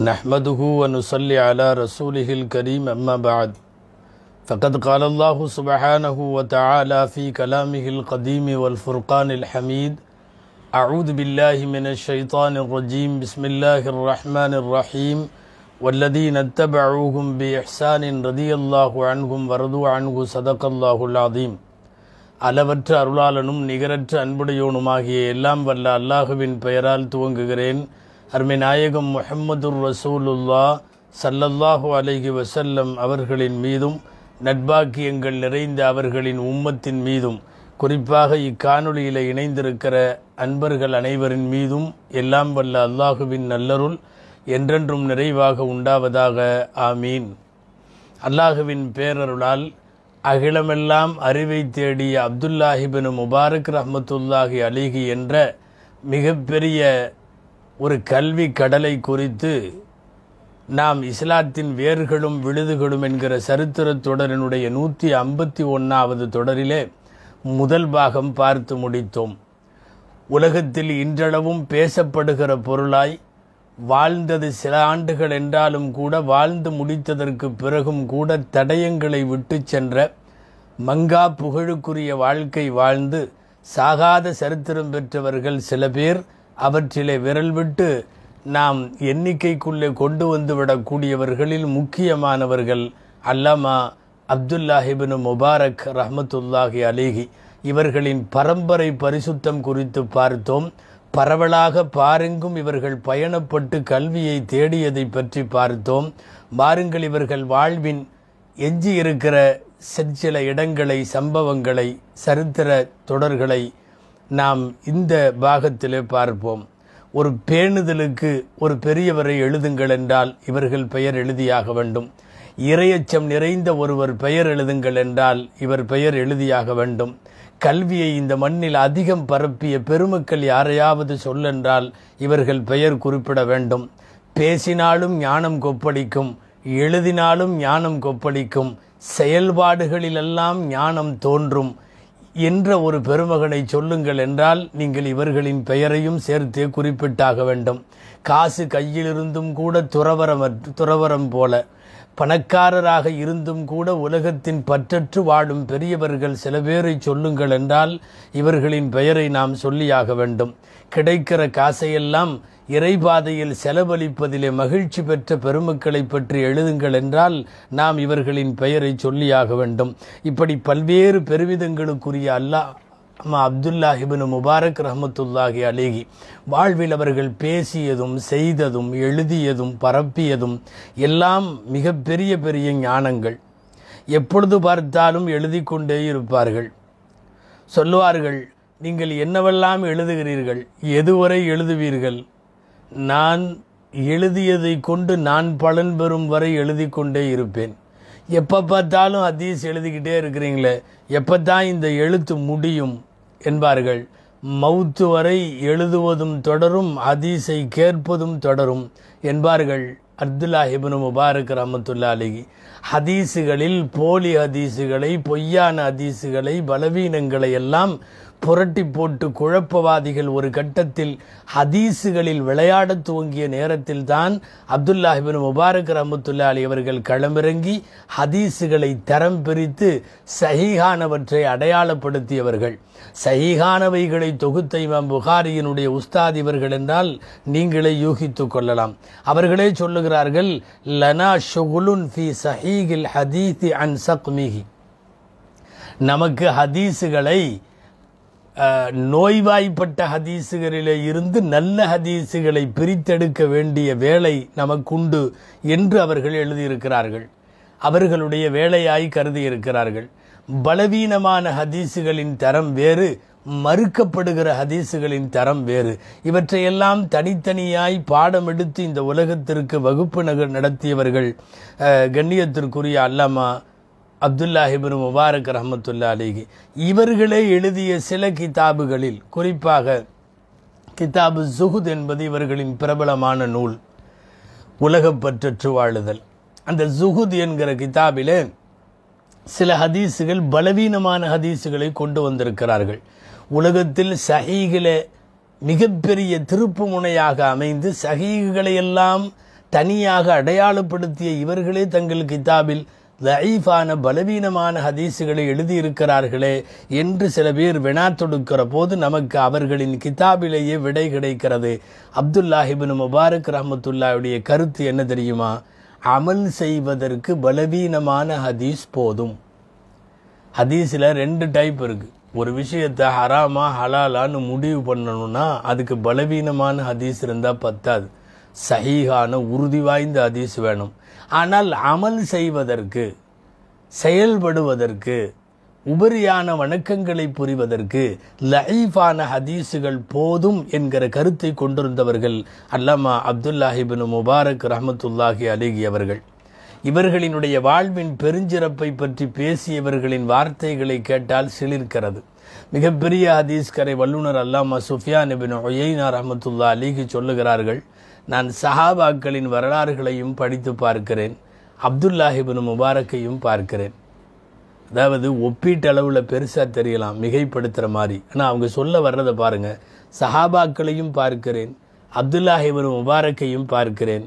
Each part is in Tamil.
نحمده ونصلي على رسوله الكريم أما بعد فقد قال الله سبحانه وتعالى في كلامه القديم والفرقان الحميد أعوذ بالله من الشيطان الرجيم بسم الله الرحمن الرحيم والذين اتبعوهم بإحسان رضي الله عنهم ورضوا عنه صدق الله العظيم அளவற்ற அருளாளனும் நிகரற்ற اللام والله வல்ல அல்லாஹுவின் பெயரால் துவங்குகிறேன் அருமை நாயகம் முஹம்மதுர் ரசூலுல்லா சல்லல்லாஹு அலஹி வசல்லம் அவர்களின் மீதும் நட்பாக்கியங்கள் நிறைந்த அவர்களின் உம்மத்தின் மீதும் குறிப்பாக இக்காணொலியில் இணைந்திருக்கிற அன்பர்கள் அனைவரின் மீதும் எல்லாம் வல்ல அல்லாஹுவின் நல்லருள் என்றென்றும் நிறைவாக உண்டாவதாக ஆமீன் அல்லாஹுவின் பேரருளால் அகிலமெல்லாம் அறிவை தேடிய அப்துல்லாஹிபின் முபாரக் ரஹமத்துல்லாஹி அலிஹி என்ற மிகப்பெரிய ஒரு கல்வி கடலை குறித்து நாம் இஸ்லாத்தின் வேர்களும் விழுதுகளும் என்கிற சரித்திர தொடரினுடைய நூற்றி ஐம்பத்தி ஒன்றாவது தொடரிலே முதல் பாகம் பார்த்து முடித்தோம் உலகத்தில் இன்றளவும் பேசப்படுகிற பொருளாய் வாழ்ந்தது சில ஆண்டுகள் என்றாலும் கூட வாழ்ந்து முடித்ததற்கு பிறகும் கூட தடயங்களை விட்டு சென்ற மங்கா புகழுக்குரிய வாழ்க்கை வாழ்ந்து சாகாத சரித்திரம் பெற்றவர்கள் சில பேர் அவற்றிலே விரல் விட்டு நாம் எண்ணிக்கைக்குள்ளே கொண்டு வந்து விடக்கூடியவர்களில் முக்கியமானவர்கள் அல்லாமா அப்துல்லாஹிபின் முபாரக் ரஹமத்துல்லாஹி அலிஹி இவர்களின் பரம்பரை பரிசுத்தம் குறித்து பார்த்தோம் பரவலாக பாருங்கும் இவர்கள் பயணப்பட்டு கல்வியை தேடியதை பற்றி பார்த்தோம் பாருங்கள் இவர்கள் வாழ்வின் எஞ்சியிருக்கிற சிற்சில இடங்களை சம்பவங்களை சரித்திர தொடர்களை நாம் இந்த பாகத்திலே பார்ப்போம் ஒரு பேணுதலுக்கு ஒரு பெரியவரை எழுதுங்கள் என்றால் இவர்கள் பெயர் எழுதியாக வேண்டும் இரையச்சம் நிறைந்த ஒருவர் பெயர் எழுதுங்கள் என்றால் இவர் பெயர் எழுதியாக வேண்டும் கல்வியை இந்த மண்ணில் அதிகம் பரப்பிய பெருமக்கள் யாரையாவது சொல்லென்றால் இவர்கள் பெயர் குறிப்பிட வேண்டும் பேசினாலும் ஞானம் கொப்பளிக்கும் எழுதினாலும் ஞானம் கொப்பளிக்கும் செயல்பாடுகளிலெல்லாம் ஞானம் தோன்றும் என்ற ஒரு பெருமகனை சொல்லுங்கள் என்றால் நீங்கள் இவர்களின் பெயரையும் சேர்த்தே குறிப்பிட்டாக வேண்டும் காசு கையிலிருந்தும் கூட துறவரம் துறவரம் போல பணக்காரராக இருந்தும் கூட உலகத்தின் பற்றற்று வாழும் பெரியவர்கள் சில பேரை சொல்லுங்கள் என்றால் இவர்களின் பெயரை நாம் சொல்லியாக வேண்டும் கிடைக்கிற காசையெல்லாம் இறைபாதையில் செலவழிப்பதிலே மகிழ்ச்சி பெற்ற பெருமக்களை பற்றி எழுதுங்கள் என்றால் நாம் இவர்களின் பெயரை சொல்லியாக வேண்டும் இப்படி பல்வேறு பெருமிதங்களுக்குரிய அல்லா அம்மா அப்துல்லா முபாரக் ரஹமத்துல்லாஹி அலேஹி வாழ்வில் அவர்கள் பேசியதும் செய்ததும் எழுதியதும் பரப்பியதும் எல்லாம் மிகப்பெரிய பெரிய ஞானங்கள் எப்பொழுது பார்த்தாலும் எழுதி கொண்டே இருப்பார்கள் சொல்லுவார்கள் நீங்கள் என்னவெல்லாம் எழுதுகிறீர்கள் எதுவரை எழுதுவீர்கள் நான் எழுதியதை கொண்டு நான் பலன் பெறும் வரை எழுதி கொண்டே இருப்பேன் எப்போ பார்த்தாலும் அதீஸ் எழுதிக்கிட்டே இருக்கிறீங்களே எப்போ தான் இந்த எழுத்து முடியும் என்பார்கள் மவுத்து வரை எழுதுவதும் தொடரும் அதீஸை கேட்பதும் தொடரும் என்பார்கள் அப்துல்லா ஹிபின் முபாரக் ரமத்துல்லா அலிகி ஹதீசுகளில் போலி ஹதீசுகளை பொய்யான ஹதீசுகளை பலவீனங்களை எல்லாம் புரட்டி போட்டு குழப்பவாதிகள் ஒரு கட்டத்தில் ஹதீஸுகளில் விளையாட துவங்கிய நேரத்தில் தான் அப்துல்லாஹிபின் முபாரக் ரமத்துல்லா அலி அவர்கள் களமிறங்கி ஹதீஸுகளை தரம் பிரித்து சஹீகானவற்றை அடையாளப்படுத்தியவர்கள் சஹீகானவைகளை தொகுத்த இமாம் புகாரியினுடைய உஸ்தாத் இவர்கள் என்றால் நீங்களே யூகித்துக் கொள்ளலாம் அவர்களே சொல்லுகிறார்கள் லனா ஷுகுலுன் ஃபி சஹீகில் ஹதீதி அன் சக்மிஹி நமக்கு ஹதீஸுகளை நோய்வாய்ப்பட்ட ஹதீசுகளிலே இருந்து நல்ல ஹதீசுகளை பிரித்தெடுக்க வேண்டிய வேலை நமக்குண்டு என்று அவர்கள் எழுதியிருக்கிறார்கள் அவர்களுடைய வேலையாய் கருதியிருக்கிறார்கள் பலவீனமான ஹதீசுகளின் தரம் வேறு மறுக்கப்படுகிற ஹதீசுகளின் தரம் வேறு இவற்றையெல்லாம் தனித்தனியாய் பாடம் எடுத்து இந்த உலகத்திற்கு வகுப்பு நகர் நடத்தியவர்கள் கண்ணியத்திற்குரிய அல்லாமா அப்துல்லாஹிபின் முபாரக் ரஹமத்துல்லா அலிகி இவர்களே எழுதிய சில கிதாபுகளில் குறிப்பாக கிதாபு ஜுகுத் என்பது இவர்களின் பிரபலமான நூல் உலகப்பற்றற்று பற்றற்று வாழுதல் அந்த ஜுகுத் என்கிற கிதாபிலே சில ஹதீஸுகள் பலவீனமான ஹதீஸுகளை கொண்டு வந்திருக்கிறார்கள் உலகத்தில் சஹீகிலே மிகப்பெரிய திருப்பு முனையாக அமைந்து சஹீகளை தனியாக அடையாளப்படுத்திய இவர்களே தங்கள் கிதாபில் தயீஃபான பலவீனமான ஹதீஸுகளை எழுதியிருக்கிறார்களே என்று சில பேர் வினா தொடுக்கிற போது நமக்கு அவர்களின் கிதாபிலேயே விடை கிடைக்கிறது அப்துல்லாஹிபின் முபாரக் ரஹமத்துல்லாவுடைய கருத்து என்ன தெரியுமா அமல் செய்வதற்கு பலவீனமான ஹதீஸ் போதும் ஹதீஸில் ரெண்டு டைப் இருக்குது ஒரு விஷயத்தை ஹராமா ஹலாலான்னு முடிவு பண்ணணும்னா அதுக்கு பலவீனமான ஹதீஸ் இருந்தால் பத்தாது சகிகான உறுதி வாய்ந்த அதிசு வேணும் ஆனால் அமல் செய்வதற்கு செயல்படுவதற்கு உபரியான வணக்கங்களை புரிவதற்கு லைஃபான ஹதீஸுகள் போதும் என்கிற கருத்தை கொண்டிருந்தவர்கள் அல்லாமா அப்துல்லாஹிபின் முபாரக் ரஹமத்துல்லாஹி அலிகி அவர்கள் இவர்களினுடைய வாழ்வின் பெருஞ்சிறப்பை பற்றி பேசியவர்களின் வார்த்தைகளை கேட்டால் சிலிர்க்கிறது மிகப்பெரிய ஹதீஸ்கரை வல்லுநர் அல்லாமா சுஃபியான் இபின் ஒய்னா ரஹமத்துல்லா அலிகி சொல்லுகிறார்கள் நான் சஹாபாக்களின் வரலாறுகளையும் படித்து பார்க்கிறேன் அப்துல்லாஹிபின் முபாரக்கையும் பார்க்கிறேன் அதாவது ஒப்பீட்டளவில் பெருசாக தெரியலாம் மிகைப்படுத்துகிற மாதிரி ஆனால் அவங்க சொல்ல வர்றதை பாருங்கள் சஹாபாக்களையும் பார்க்கிறேன் அப்துல்லாஹிபின் முபாரக்கையும் பார்க்கிறேன்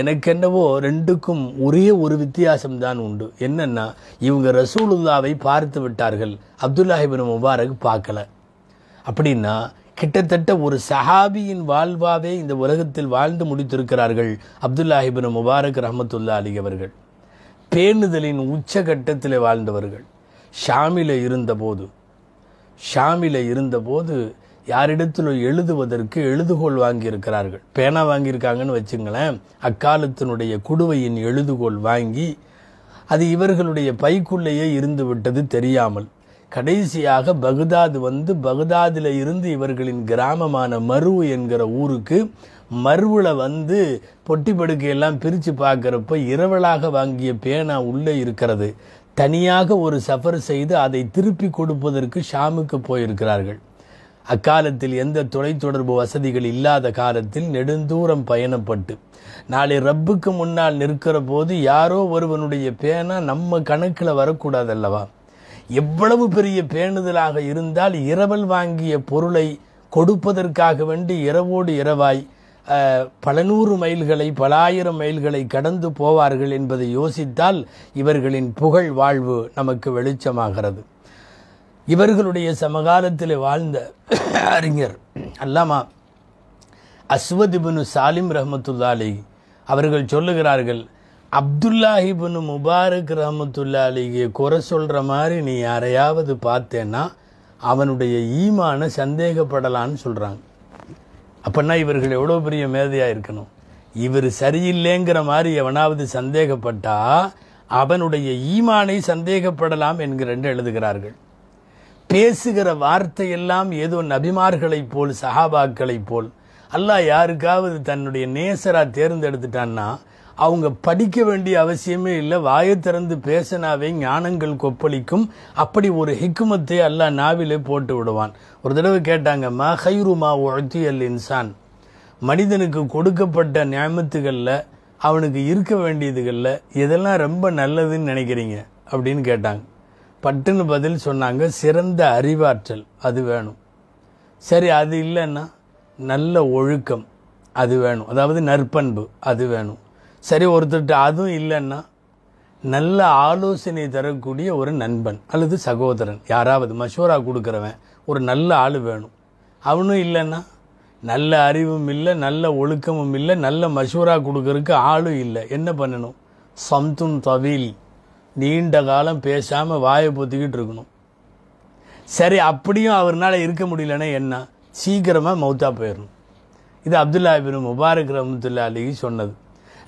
எனக்கென்னவோ ரெண்டுக்கும் ஒரே ஒரு வித்தியாசம்தான் உண்டு என்னென்னா இவங்க ரசூலுல்லாவை பார்த்து விட்டார்கள் அப்துல்லாஹிபின் முபாரக் பார்க்கல அப்படின்னா கிட்டத்தட்ட ஒரு சஹாபியின் வாழ்வாவே இந்த உலகத்தில் வாழ்ந்து முடித்திருக்கிறார்கள் அப்துல்லாஹிபின் முபாரக் ரஹமத்துல்லா அலி அவர்கள் பேணுதலின் உச்சகட்டத்தில் வாழ்ந்தவர்கள் ஷாமில இருந்தபோது ஷாமில இருந்தபோது யாரிடத்தில் எழுதுவதற்கு எழுதுகோல் வாங்கியிருக்கிறார்கள் பேனா வாங்கியிருக்காங்கன்னு வச்சுங்களேன் அக்காலத்தினுடைய குடுவையின் எழுதுகோல் வாங்கி அது இவர்களுடைய பைக்குள்ளேயே இருந்து விட்டது தெரியாமல் கடைசியாக பகுதாத் வந்து பகுதாதில் இருந்து இவர்களின் கிராமமான மருவு என்கிற ஊருக்கு மருவில் வந்து பொட்டி படுக்கையெல்லாம் பிரித்து பார்க்குறப்ப இரவலாக வாங்கிய பேனா உள்ளே இருக்கிறது தனியாக ஒரு சஃபர் செய்து அதை திருப்பி கொடுப்பதற்கு ஷாமுக்கு போயிருக்கிறார்கள் அக்காலத்தில் எந்த தொலைத்தொடர்பு வசதிகள் இல்லாத காலத்தில் நெடுந்தூரம் பயணப்பட்டு நாளை ரப்புக்கு முன்னால் நிற்கிற போது யாரோ ஒருவனுடைய பேனா நம்ம கணக்கில் வரக்கூடாதல்லவா எவ்வளவு பெரிய பேணுதலாக இருந்தால் இரவல் வாங்கிய பொருளை கொடுப்பதற்காக வேண்டி இரவோடு இரவாய் பல நூறு மைல்களை பல ஆயிரம் மைல்களை கடந்து போவார்கள் என்பதை யோசித்தால் இவர்களின் புகழ் வாழ்வு நமக்கு வெளிச்சமாகிறது இவர்களுடைய சமகாலத்தில் வாழ்ந்த அறிஞர் அல்லாமா அஸ்வதிபுனு சாலிம் ரஹமத்துல்லாலி அவர்கள் சொல்லுகிறார்கள் அப்துல்லாஹிபுன் முபாரக் ரஹமத்துல்லா அலிகே குறை சொல்கிற மாதிரி நீ யாரையாவது பார்த்தேன்னா அவனுடைய ஈமான சந்தேகப்படலான்னு சொல்கிறாங்க அப்படின்னா இவர்கள் எவ்வளோ பெரிய மேதையாக இருக்கணும் இவர் சரியில்லைங்கிற மாதிரி எவனாவது சந்தேகப்பட்டா அவனுடைய ஈமானை சந்தேகப்படலாம் என்கிறென்று எழுதுகிறார்கள் பேசுகிற வார்த்தையெல்லாம் ஏதோ நபிமார்களைப் போல் சஹாபாக்களைப் போல் அல்லாஹ் யாருக்காவது தன்னுடைய நேசராக தேர்ந்தெடுத்துட்டான்னா அவங்க படிக்க வேண்டிய அவசியமே இல்லை வாயை திறந்து பேசினாவே ஞானங்கள் கொப்பளிக்கும் அப்படி ஒரு ஹிக்குமத்தை அல்லாஹ் நாவிலே போட்டு விடுவான் ஒரு தடவை கேட்டாங்க மா ஹைருமா உழத்தி அல் இன்சான் மனிதனுக்கு கொடுக்கப்பட்ட நியமத்துகளில் அவனுக்கு இருக்க வேண்டியதுகளில் எதெல்லாம் ரொம்ப நல்லதுன்னு நினைக்கிறீங்க அப்படின்னு கேட்டாங்க பட்டுன்னு பதில் சொன்னாங்க சிறந்த அறிவாற்றல் அது வேணும் சரி அது இல்லைன்னா நல்ல ஒழுக்கம் அது வேணும் அதாவது நற்பண்பு அது வேணும் சரி ஒருத்தர்கிட்ட அதுவும் இல்லைன்னா நல்ல ஆலோசனை தரக்கூடிய ஒரு நண்பன் அல்லது சகோதரன் யாராவது மஷூரா கொடுக்குறவன் ஒரு நல்ல ஆள் வேணும் அவனும் இல்லைன்னா நல்ல அறிவும் இல்லை நல்ல ஒழுக்கமும் இல்லை நல்ல மஷூரா கொடுக்கறதுக்கு ஆளும் இல்லை என்ன பண்ணணும் சம்தும் தவில் நீண்ட காலம் பேசாமல் வாயை பொத்திக்கிட்டு இருக்கணும் சரி அப்படியும் அவர்னால் இருக்க முடியலன்னா என்ன சீக்கிரமாக மௌத்தா போயிடணும் இது அப்துல்லா பின் முபாரக் ரஹமத்துல்லா அலிகி சொன்னது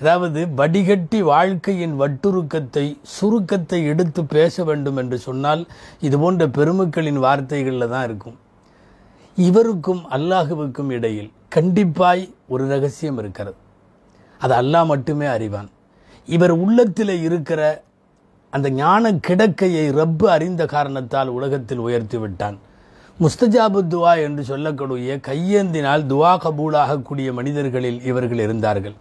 அதாவது வடிகட்டி வாழ்க்கையின் வட்டுருக்கத்தை சுருக்கத்தை எடுத்து பேச வேண்டும் என்று சொன்னால் இது போன்ற பெருமக்களின் வார்த்தைகளில் தான் இருக்கும் இவருக்கும் அல்லாஹுவுக்கும் இடையில் கண்டிப்பாய் ஒரு ரகசியம் இருக்கிறது அது அல்லாஹ் மட்டுமே அறிவான் இவர் உள்ளத்தில் இருக்கிற அந்த ஞான கிடக்கையை ரப்பு அறிந்த காரணத்தால் உலகத்தில் உயர்த்தி விட்டான் முஸ்தஜாபு துவா என்று சொல்லக்கூடிய கையேந்தினால் துவா கபூலாகக்கூடிய மனிதர்களில் இவர்கள் இருந்தார்கள்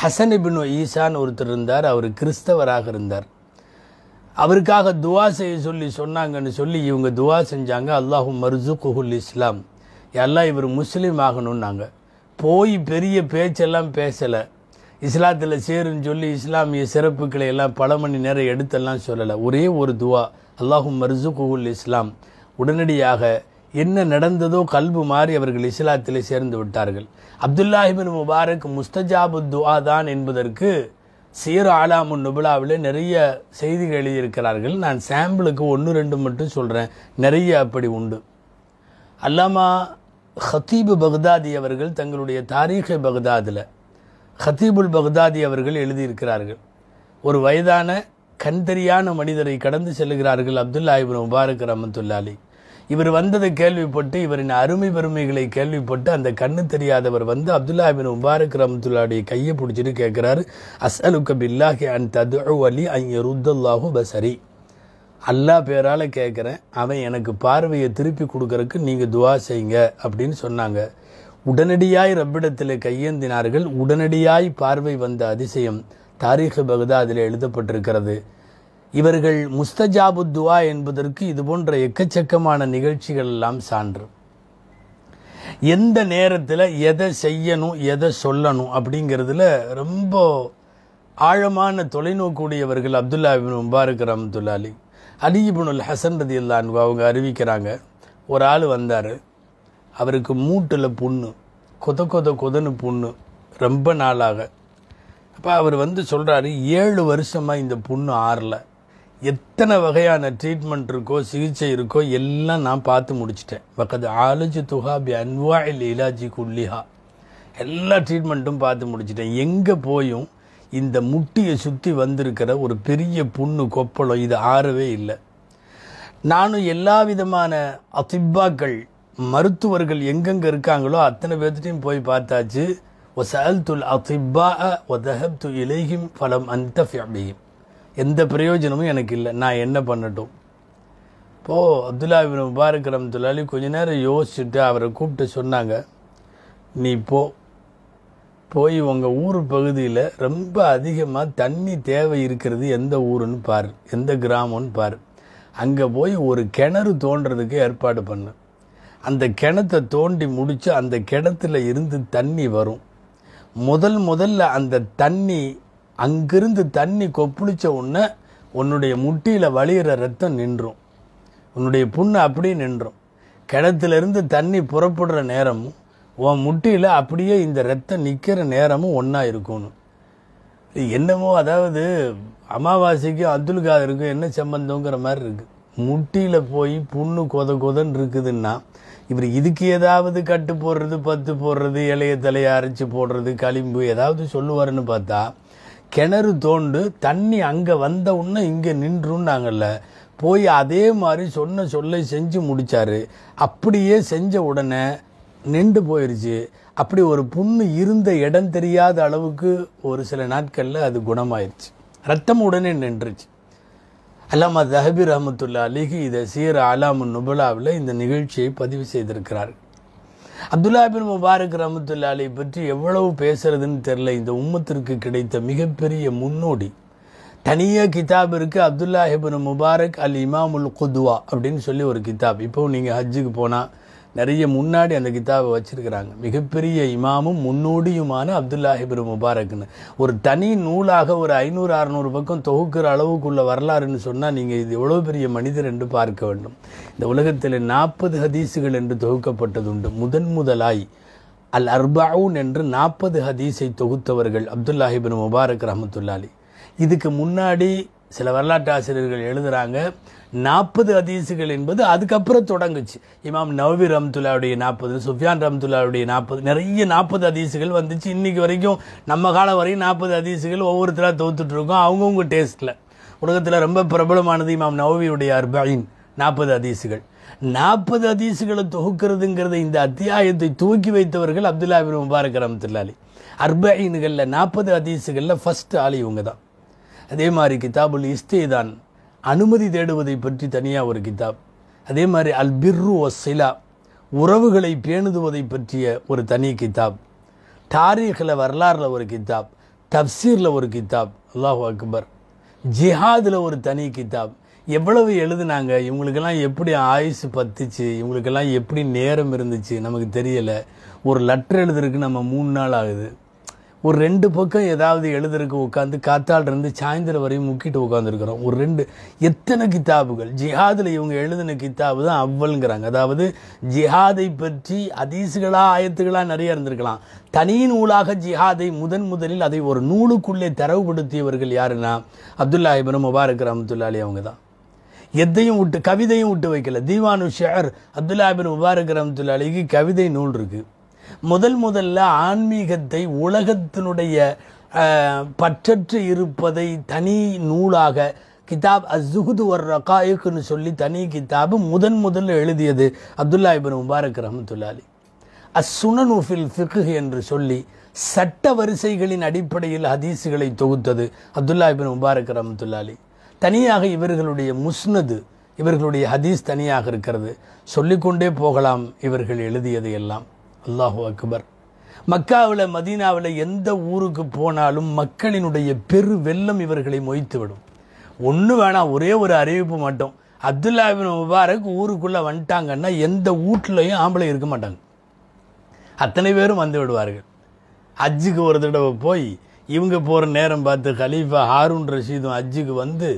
ஹசன் இபின் ஈசான் ஒருத்தர் இருந்தார் அவர் கிறிஸ்தவராக இருந்தார் அவருக்காக துவா செய்ய சொல்லி சொன்னாங்கன்னு சொல்லி இவங்க துவா செஞ்சாங்க அல்லாஹும் மர்சு குஹுல் இஸ்லாம் எல்லாம் இவர் முஸ்லீம் ஆகணும்னாங்க போய் பெரிய பேச்செல்லாம் பேசலை இஸ்லாத்தில் சேருன்னு சொல்லி இஸ்லாமிய சிறப்புகளை எல்லாம் பல மணி நேரம் எடுத்தெல்லாம் சொல்லலை ஒரே ஒரு துவா அல்லாஹும் மர்சு குஹுல் இஸ்லாம் உடனடியாக என்ன நடந்ததோ கல்பு மாறி அவர்கள் இஸ்லாத்திலே சேர்ந்து விட்டார்கள் அப்துல்லாஹிபின் முபாரக் முஸ்தஜாபு துவா தான் என்பதற்கு சீர் ஆலாமுன் நுபுலாவில் நிறைய செய்திகள் எழுதியிருக்கிறார்கள் நான் சாம்பிளுக்கு ஒன்று ரெண்டு மட்டும் சொல்கிறேன் நிறைய அப்படி உண்டு அல்லாமா ஹத்தீபு பக்தாதி அவர்கள் தங்களுடைய தாரீகை பக்தாதில் ஹத்தீபுல் பக்தாதி அவர்கள் எழுதியிருக்கிறார்கள் ஒரு வயதான கண் தெரியான மனிதரை கடந்து செல்கிறார்கள் அப்துல்லாஹிபின் முபாரக் ரமத்துல்லாலி இவர் வந்தது கேள்விப்பட்டு இவரின் அருமை பெருமைகளை கேள்விப்பட்டு அந்த கண்ணு தெரியாதவர் வந்து அப்துல்லாஹிபின் முபாரக் ரமத்துல்லாடைய கையை பிடிச்சிட்டு கேட்குறாரு அஸ்அலுக்க பில்லாஹி அன் தது அலி ஐய பசரி அல்லா பேரால் கேட்குறேன் அவன் எனக்கு பார்வையை திருப்பி கொடுக்கறக்கு நீங்கள் துவா செய்யுங்க அப்படின்னு சொன்னாங்க உடனடியாய் ரப்பிடத்தில் கையேந்தினார்கள் உடனடியாய் பார்வை வந்த அதிசயம் தாரீக அதில் எழுதப்பட்டிருக்கிறது இவர்கள் முஸ்தஜாபு துவா என்பதற்கு இது போன்ற எக்கச்சக்கமான நிகழ்ச்சிகள் எல்லாம் சான்று எந்த நேரத்தில் எதை செய்யணும் எதை சொல்லணும் அப்படிங்கிறதுல ரொம்ப ஆழமான தொலைநோக்குடையவர்கள் அப்துல்லா இபின் முபாரக் அலி அலிபுனுல் ஹசன் ரதி அல்லான் அவங்க அறிவிக்கிறாங்க ஒரு ஆள் வந்தார் அவருக்கு மூட்டில் புண்ணு கொத கொத கொதன்னு புண்ணு ரொம்ப நாளாக அப்போ அவர் வந்து சொல்கிறாரு ஏழு வருஷமாக இந்த புண்ணு ஆறலை எத்தனை வகையான ட்ரீட்மெண்ட் இருக்கோ சிகிச்சை இருக்கோ எல்லாம் நான் பார்த்து முடிச்சிட்டேன் பக்கத்து ஆலோச்சி துகா பி அன்வா இலாஜி குல்லிஹா எல்லா ட்ரீட்மெண்ட்டும் பார்த்து முடிச்சிட்டேன் எங்கே போயும் இந்த முட்டியை சுற்றி வந்திருக்கிற ஒரு பெரிய புண்ணு கொப்பளம் இது ஆறவே இல்லை நானும் எல்லா விதமான அசிப்பாக்கள் மருத்துவர்கள் எங்கெங்கே இருக்காங்களோ அத்தனை பேர்த்துட்டையும் போய் பார்த்தாச்சு ஒசல் துல் அதிப்பா ஒதஹப் து இலைஹிம் ஃபலம் அந்த ஃபியபியும் எந்த பிரயோஜனமும் எனக்கு இல்லை நான் என்ன பண்ணட்டும் இப்போது அப்துல்லா இபின் முபாரக் ரம்துல்லாலி கொஞ்ச நேரம் யோசிச்சுட்டு அவரை கூப்பிட்டு சொன்னாங்க நீ போ போய் உங்கள் ஊர் பகுதியில் ரொம்ப அதிகமாக தண்ணி தேவை இருக்கிறது எந்த ஊருன்னு பார் எந்த கிராமம்னு பார் அங்கே போய் ஒரு கிணறு தோன்றதுக்கு ஏற்பாடு பண்ணு அந்த கிணத்தை தோண்டி முடித்து அந்த கிணத்துல இருந்து தண்ணி வரும் முதல் முதல்ல அந்த தண்ணி அங்கிருந்து தண்ணி கொப்புளிச்ச உடனே உன்னுடைய முட்டியில் வழியிற ரத்தம் நின்றும் உன்னுடைய புண்ணு அப்படியே நின்றும் கிணத்துலேருந்து தண்ணி புறப்படுற நேரமும் உன் முட்டியில் அப்படியே இந்த ரத்தம் நிற்கிற நேரமும் ஒன்றா இருக்கணும் என்னமோ அதாவது அமாவாசைக்கும் அப்துல் காதருக்கும் என்ன சம்பந்தங்கிற மாதிரி இருக்குது முட்டியில் போய் புண்ணு கொத கொதன்னு இருக்குதுன்னா இவர் இதுக்கு ஏதாவது கட்டு போடுறது பத்து போடுறது இலைய தலையை அரைச்சி போடுறது களிம்பு ஏதாவது சொல்லுவாருன்னு பார்த்தா கிணறு தோண்டு தண்ணி அங்கே வந்த உடனே இங்கே நின்றுன்னாங்கல்ல போய் அதே மாதிரி சொன்ன சொல்லை செஞ்சு முடித்தார் அப்படியே செஞ்ச உடனே நின்று போயிடுச்சு அப்படி ஒரு புண்ணு இருந்த இடம் தெரியாத அளவுக்கு ஒரு சில நாட்களில் அது குணமாயிருச்சு ரத்தம் உடனே நின்றுச்சு அல்லாமா தஹபீர் அஹமத்துல்லா அலிஹி இதை சீர் அலாமு நுபலாவில் இந்த நிகழ்ச்சியை பதிவு செய்திருக்கிறார் அப்துல்லாபின் முபாரக் ரமத்துல்லாலை பற்றி எவ்வளவு பேசுறதுன்னு தெரில இந்த உம்மத்திற்கு கிடைத்த மிகப்பெரிய முன்னோடி தனியாக கிதாப் இருக்குது அப்துல்லாஹிபின் முபாரக் அல் இமாமுல் குத்வா அப்படின்னு சொல்லி ஒரு கிதாப் இப்போ நீங்கள் ஹஜ்ஜுக்கு போனால் நிறைய முன்னாடி அந்த கிதாபை வச்சிருக்கிறாங்க மிகப்பெரிய இமாமும் முன்னோடியுமான அப்துல்லாஹிபிர் முபாரக்னு ஒரு தனி நூலாக ஒரு ஐநூறு அறநூறு பக்கம் தொகுக்கிற அளவுக்குள்ள வரலாறுன்னு சொன்னால் நீங்கள் இது எவ்வளோ பெரிய மனிதர் என்று பார்க்க வேண்டும் இந்த உலகத்தில் நாற்பது ஹதீஸுகள் என்று தொகுக்கப்பட்டதுண்டு முதன் முதலாய் அல் அர்பாவுன் என்று நாற்பது ஹதீஸை தொகுத்தவர்கள் அப்துல்லாஹிபின் முபாரக் ரஹமத்துல்லாலி இதுக்கு முன்னாடி சில வரலாற்று ஆசிரியர்கள் எழுதுகிறாங்க நாற்பது அதிசுகள் என்பது அதுக்கப்புறம் தொடங்குச்சு இமாம் நவி ரம்துல்லாவுடைய நாற்பது சுஃபியான் ரம்துல்லாவுடைய நாற்பது நிறைய நாற்பது அதிசுகள் வந்துச்சு இன்றைக்கி வரைக்கும் நம்ம காலம் வரையும் நாற்பது அதிசுகள் ஒவ்வொருத்தராக தோத்துட்ருக்கோம் அவங்கவுங்க டேஸ்ட்டில் உலகத்தில் ரொம்ப பிரபலமானது இமாம் நவியுடைய அர்பாயின் நாற்பது அதிசுகள் நாற்பது அதிசுகளை தொகுக்கிறதுங்கிறத இந்த அத்தியாயத்தை தூக்கி வைத்தவர்கள் அப்துல்லாபின் முபாரக் ரம்துல்லாலி அர்பாயின்களில் நாற்பது அதிசுகளில் ஃபஸ்ட் ஆலி இவங்க தான் அதே மாதிரி கிதாபுல் இஸ்தே தான் அனுமதி தேடுவதை பற்றி தனியாக ஒரு கிதாப் அதே மாதிரி அல் பிர்ரு சிலா உறவுகளை பேணுதுவதை பற்றிய ஒரு தனி கிதாப் தாரீகில் வரலாறில் ஒரு கிதாப் தப்சீரில் ஒரு கிதாப் அல்லாஹு அக்பர் ஜிஹாதில் ஒரு தனி கிதாப் எவ்வளவு எழுதுனாங்க இவங்களுக்கெல்லாம் எப்படி ஆயுசு பத்துச்சு இவங்களுக்கெல்லாம் எப்படி நேரம் இருந்துச்சு நமக்கு தெரியலை ஒரு லெட்டர் எழுதுறதுக்கு நம்ம மூணு நாள் ஆகுது ஒரு ரெண்டு பக்கம் ஏதாவது எழுதுறதுக்கு உட்காந்து காத்தால் இருந்து சாயந்தரம் வரையும் முக்கிட்டு உட்காந்துருக்குறோம் ஒரு ரெண்டு எத்தனை கித்தாபுகள் ஜிஹாதில் இவங்க எழுதின கித்தாபு தான் அவ்வளுங்கிறாங்க அதாவது ஜிஹாதை பற்றி அதிசுகளாக ஆயத்துகளாக நிறைய இருந்திருக்கலாம் தனி நூலாக ஜிஹாதை முதன் முதலில் அதை ஒரு நூலுக்குள்ளே தரவுபடுத்தியவர்கள் யாருன்னா அப்துல்லா இபனும் முபாரக் ரஹமத்துல்லா அவங்க தான் எதையும் விட்டு கவிதையும் விட்டு வைக்கல தீவானு ஷேர் அப்துல்லா இபின் முபாரக் கவிதை நூல் இருக்குது முதல் முதல்ல ஆன்மீகத்தை உலகத்தினுடைய பற்றற்று இருப்பதை தனி நூலாக கிதாப் அசுகுது ஒரு ரகாயுக்குன்னு சொல்லி தனி கிதாபு முதன் முதல்ல எழுதியது அப்துல்லா இபின் முபாரக் ரஹமத்துல்லாலி அஸ்சுனனுஃபில் ஃபிக்கு என்று சொல்லி சட்ட வரிசைகளின் அடிப்படையில் ஹதீசுகளை தொகுத்தது அப்துல்லா இபின் முபாரக் ரஹமத்துல்லாலி தனியாக இவர்களுடைய முஸ்னது இவர்களுடைய ஹதீஸ் தனியாக இருக்கிறது சொல்லிக்கொண்டே போகலாம் இவர்கள் எழுதியது எல்லாம் அல்லாஹு அக்பர் மக்காவில் மதீனாவில் எந்த ஊருக்கு போனாலும் மக்களினுடைய பெரு வெள்ளம் இவர்களை மொய்த்துவிடும் ஒன்று வேணாம் ஒரே ஒரு அறிவிப்பு மட்டும் அப்துல்லாபின் முபாரக் ஊருக்குள்ளே வந்துட்டாங்கன்னா எந்த வீட்லையும் ஆம்பளை இருக்க மாட்டாங்க அத்தனை பேரும் வந்து விடுவார்கள் அஜ்ஜுக்கு ஒரு தடவை போய் இவங்க போகிற நேரம் பார்த்து ஹலீஃபா ஹாரூன் ரஷீதும் அஜ்ஜுக்கு வந்து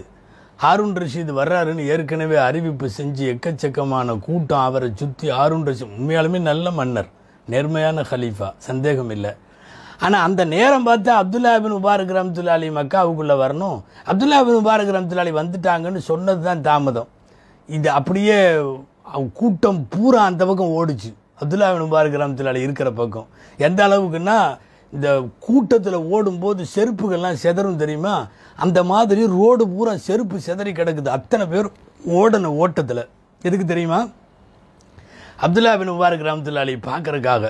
ஹாரூன் ரஷீது வர்றாருன்னு ஏற்கனவே அறிவிப்பு செஞ்சு எக்கச்சக்கமான கூட்டம் அவரை சுற்றி ஹாரூன் ரஷீத் உண்மையாலுமே நல்ல மன்னர் நேர்மையான ஹலீஃபா சந்தேகம் இல்லை ஆனால் அந்த நேரம் பார்த்து அப்துல்லா பின் முபாரக் ரம்துல்லா அலி மக்காவுக்குள்ளே வரணும் அப்துல்லா பின் முபாரக் ரம்துல்லா அலி வந்துட்டாங்கன்னு சொன்னது தான் தாமதம் இது அப்படியே கூட்டம் பூரா அந்த பக்கம் ஓடிச்சு அப்துல்லா பின் முபாரக் ரம்துல்லா அலி இருக்கிற பக்கம் எந்த அளவுக்குன்னா இந்த கூட்டத்தில் ஓடும்போது செருப்புகள்லாம் செதறும் தெரியுமா அந்த மாதிரி ரோடு பூரா செருப்பு செதறி கிடக்குது அத்தனை பேர் ஓடணும் ஓட்டத்தில் எதுக்கு தெரியுமா அப்துல்லா பின் முபாரக் ரஹமத்துல்லா அலி பார்க்குறக்காக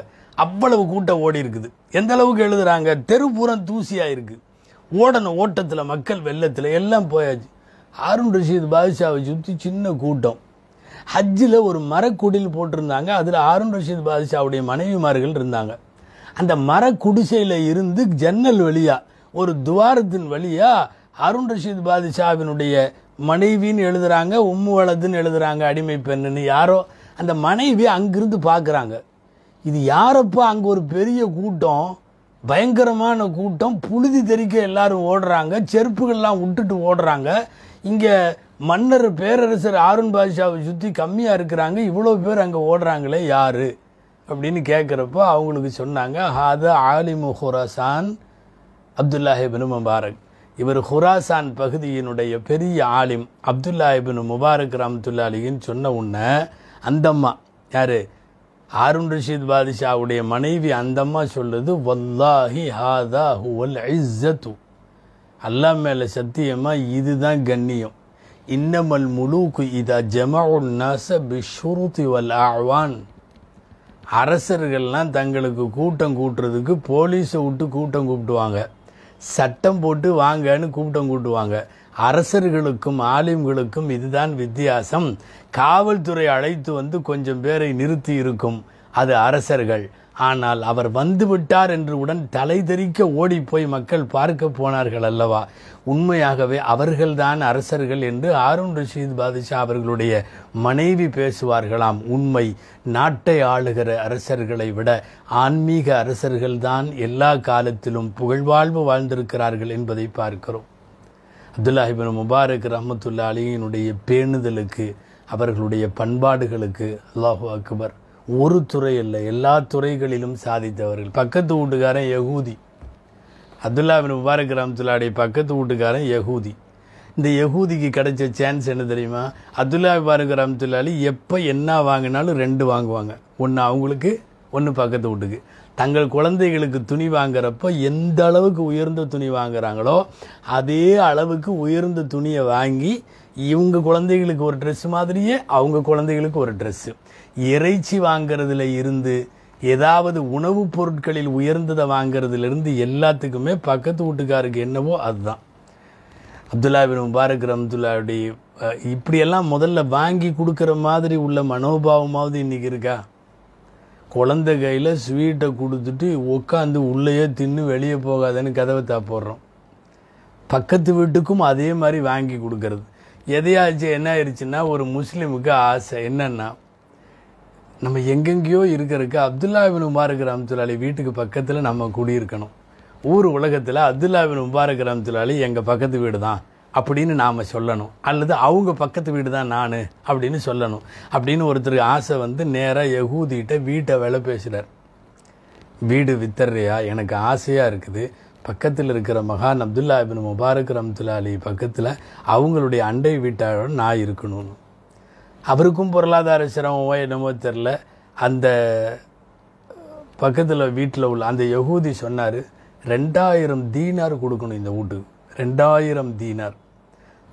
அவ்வளவு கூட்டம் ஓடி இருக்குது எந்த அளவுக்கு எழுதுகிறாங்க தெருப்புறம் தூசியாக இருக்குது ஓடணும் ஓட்டத்தில் மக்கள் வெள்ளத்தில் எல்லாம் போயாச்சு ஹாரூன் ரஷீத் பாதுஷாவை சுற்றி சின்ன கூட்டம் ஹஜ்ஜில் ஒரு மரக்குடில் போட்டிருந்தாங்க அதில் அருண் ரஷீத் பாதுஷாவுடைய மனைவிமார்கள் இருந்தாங்க அந்த மர குடிசையில் இருந்து ஜன்னல் வழியாக ஒரு துவாரத்தின் வழியாக அருண் ரஷீத் பாதுஷாவினுடைய மனைவின்னு எழுதுகிறாங்க உம்முவளதுன்னு எழுதுகிறாங்க அடிமை பெண்ணுன்னு யாரோ அந்த மனைவி அங்கிருந்து பார்க்குறாங்க இது யாரப்பா அங்கே ஒரு பெரிய கூட்டம் பயங்கரமான கூட்டம் புழுதி தெறிக்க எல்லாரும் ஓடுறாங்க செருப்புகள்லாம் விட்டுட்டு ஓடுறாங்க இங்கே மன்னர் பேரரசர் ஆருண் பாதுஷாவை சுற்றி கம்மியாக இருக்கிறாங்க இவ்வளோ பேர் அங்கே ஓடுறாங்களே யார் அப்படின்னு கேட்குறப்போ அவங்களுக்கு சொன்னாங்க ஹாத ஆலிமு ஹுராசான் அப்துல்லாஹிபின் முபாரக் இவர் ஹுராசான் பகுதியினுடைய பெரிய ஆலிம் அப்துல்லாஹிபின் முபாரக் ரம்துல்லா அலின்னு சொன்ன உடனே அந்தம்மா யார் ஹாரூன் ரஷீத் பாதிஷாவுடைய மனைவி அந்தம்மா சொல்லுது வல்லாஹி ஹாதா ஹுவல் ஐஸத்து அல்லா மேலே சத்தியமாக இதுதான் கண்ணியம் இன்னமல் முழுக்கு இதா ஜமாவுன் நாச பிஷுருத்தி வல் ஆவான் அரசர்கள்லாம் தங்களுக்கு கூட்டம் கூட்டுறதுக்கு போலீஸை விட்டு கூட்டம் கூப்பிடுவாங்க சட்டம் போட்டு வாங்கன்னு கூட்டம் கூட்டுவாங்க அரசர்களுக்கும் ஆலிம்களுக்கும் இதுதான் வித்தியாசம் காவல்துறை அழைத்து வந்து கொஞ்சம் பேரை நிறுத்தி இருக்கும் அது அரசர்கள் ஆனால் அவர் வந்துவிட்டார் என்று உடன் தலை ஓடி ஓடிப்போய் மக்கள் பார்க்க போனார்கள் அல்லவா உண்மையாகவே அவர்கள்தான் அரசர்கள் என்று ஆருண் ரஷீத் பாதுஷா அவர்களுடைய மனைவி பேசுவார்களாம் உண்மை நாட்டை ஆளுகிற அரசர்களை விட ஆன்மீக அரசர்கள்தான் எல்லா காலத்திலும் புகழ்வாழ்வு வாழ்ந்திருக்கிறார்கள் என்பதை பார்க்கிறோம் அப்துல்லாஹிபின் முபாரக் ரஹமத்துல்லா அலியினுடைய பேணுதலுக்கு அவர்களுடைய பண்பாடுகளுக்கு அல்லாஹு அக்பர் ஒரு துறை அல்ல எல்லா துறைகளிலும் சாதித்தவர்கள் பக்கத்து வீட்டுக்காரன் யகூதி அப்துல்லாபின் முபாரக் ரஹமத்துல்லாடைய பக்கத்து வீட்டுக்காரன் யகூதி இந்த யகூதிக்கு கிடைச்ச சான்ஸ் என்ன தெரியுமா அப்துல்லா முபாரக் ரஹமத்துல்லாலி எப்போ என்ன வாங்கினாலும் ரெண்டு வாங்குவாங்க ஒன்று அவங்களுக்கு ஒன்று பக்கத்து வீட்டுக்கு தங்கள் குழந்தைகளுக்கு துணி வாங்குறப்போ எந்த அளவுக்கு உயர்ந்த துணி வாங்குறாங்களோ அதே அளவுக்கு உயர்ந்த துணியை வாங்கி இவங்க குழந்தைகளுக்கு ஒரு ட்ரெஸ் மாதிரியே அவங்க குழந்தைகளுக்கு ஒரு ட்ரெஸ்ஸு இறைச்சி வாங்கிறதுல இருந்து ஏதாவது உணவுப் பொருட்களில் உயர்ந்ததை வாங்கிறதுலேருந்து எல்லாத்துக்குமே பக்கத்து வீட்டுக்காருக்கு என்னவோ அதுதான் பின் முபாரக் ரம்துல்லாவுடைய இப்படியெல்லாம் முதல்ல வாங்கி கொடுக்குற மாதிரி உள்ள மனோபாவமாவது இன்றைக்கி இருக்கா குழந்த கையில் ஸ்வீட்டை கொடுத்துட்டு உட்காந்து உள்ளேயே தின்னு வெளியே போகாதேன்னு கதவை தாப்போடுறோம் பக்கத்து வீட்டுக்கும் அதே மாதிரி வாங்கி கொடுக்கறது எதையாச்சும் என்ன ஆயிடுச்சுன்னா ஒரு முஸ்லீமுக்கு ஆசை என்னென்னா நம்ம எங்கெங்கேயோ இருக்கிறதுக்கு அப்துல்லாபின் கிராம தொழிலாளி வீட்டுக்கு பக்கத்தில் நம்ம குடியிருக்கணும் ஊர் உலகத்தில் அப்துல்லாபின் கிராம தொழிலாளி எங்கள் பக்கத்து வீடு தான் அப்படின்னு நாம் சொல்லணும் அல்லது அவங்க பக்கத்து வீடு தான் நான் அப்படின்னு சொல்லணும் அப்படின்னு ஒருத்தர் ஆசை வந்து நேராக எகூதிகிட்ட வீட்டை வேலை பேசுகிறார் வீடு வித்தர்றையா எனக்கு ஆசையாக இருக்குது பக்கத்தில் இருக்கிற மகான் அப்துல்லா இபின் முபாரக் ரம்துல்லா அலி பக்கத்தில் அவங்களுடைய அண்டை வீட்டாளோட நான் இருக்கணும்னு அவருக்கும் பொருளாதார சிரமமோ என்னமோ தெரில அந்த பக்கத்தில் வீட்டில் உள்ள அந்த யகூதி சொன்னார் ரெண்டாயிரம் தீனார் கொடுக்கணும் இந்த வீட்டுக்கு ரெண்டாயிரம் தீனார்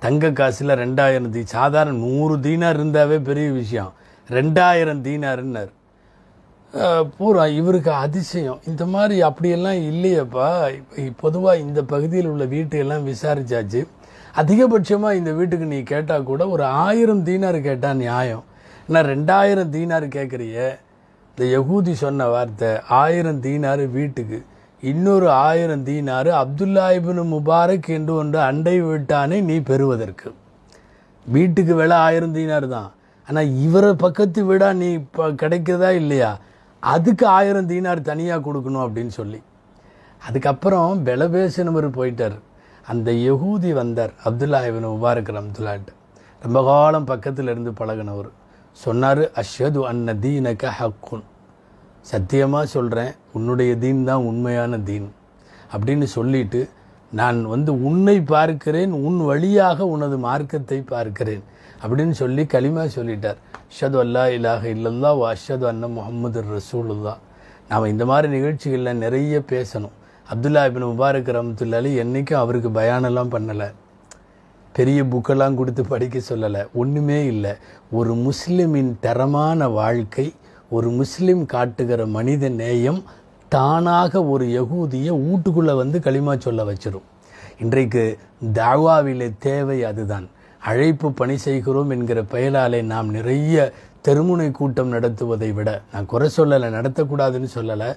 தங்க காசில் ரெண்டாயிரம் தீ சாதாரண நூறு தீனார் இருந்தாவே பெரிய விஷயம் ரெண்டாயிரம் தீனாருன்னார் பூரா இவருக்கு அதிசயம் இந்த மாதிரி அப்படியெல்லாம் இல்லையப்பா பொதுவாக இந்த பகுதியில் உள்ள வீட்டையெல்லாம் விசாரித்தாச்சு அதிகபட்சமாக இந்த வீட்டுக்கு நீ கேட்டால் கூட ஒரு ஆயிரம் தீனார் கேட்டால் நியாயம் நான் ரெண்டாயிரம் தீனார் கேட்குறிய இந்த யகூதி சொன்ன வார்த்தை ஆயிரம் தீனார் வீட்டுக்கு இன்னொரு ஆயிரம் தீனாறு இபின் முபாரக் என்று ஒன்று அண்டை விட்டானே நீ பெறுவதற்கு வீட்டுக்கு விலை ஆயிரம் தீனார் தான் ஆனால் இவரை பக்கத்து வீடாக நீ இப்போ கிடைக்கிறதா இல்லையா அதுக்கு ஆயிரம் தீனார் தனியாக கொடுக்கணும் அப்படின்னு சொல்லி அதுக்கப்புறம் விலை பேசினவர் போயிட்டார் அந்த யகூதி வந்தார் இபின் முபாரக் ரம்துல்லாட்டு ரொம்ப காலம் பக்கத்தில் இருந்து பழகினவர் சொன்னார் அஷது அன்ன தீனக ஹக்குன் சத்தியமாக சொல்கிறேன் உன்னுடைய தீன் தான் உண்மையான தீன் அப்படின்னு சொல்லிட்டு நான் வந்து உன்னை பார்க்கிறேன் உன் வழியாக உனது மார்க்கத்தை பார்க்கிறேன் அப்படின்னு சொல்லி களிமா சொல்லிட்டார் ஷத் அல்லா இல்லாக இல்லல்லா வா அஷது அண்ணன் முகமது ரசூலுல்லா நாம் இந்த மாதிரி நிகழ்ச்சிகளில் நிறைய பேசணும் அப்துல்லா இபின் முபாரக் ரமத்துல்லாலி என்றைக்கும் அவருக்கு பயானெல்லாம் பண்ணலை பெரிய புக்கெல்லாம் கொடுத்து படிக்க சொல்லலை ஒன்றுமே இல்லை ஒரு முஸ்லிமின் தரமான வாழ்க்கை ஒரு முஸ்லீம் காட்டுகிற மனித நேயம் தானாக ஒரு யகூதியை வீட்டுக்குள்ளே வந்து களிமா சொல்ல வச்சிடும் இன்றைக்கு தாவாவிலே தேவை அதுதான் அழைப்பு பணி செய்கிறோம் என்கிற பெயராலே நாம் நிறைய தெருமுனை கூட்டம் நடத்துவதை விட நான் குறை சொல்லலை நடத்தக்கூடாதுன்னு சொல்லலை